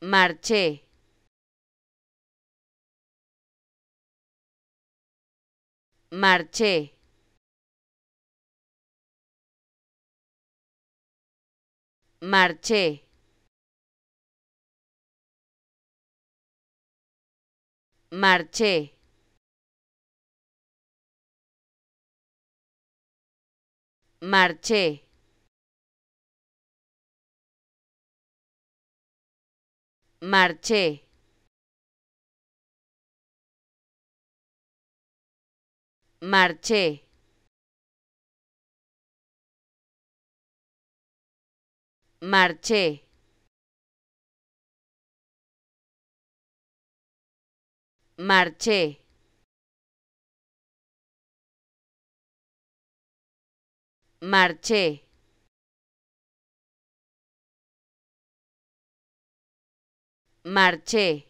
Marché. Marché. Marché. Marché. Marché. Marché. Marché. Marché. Marché. Marché. marché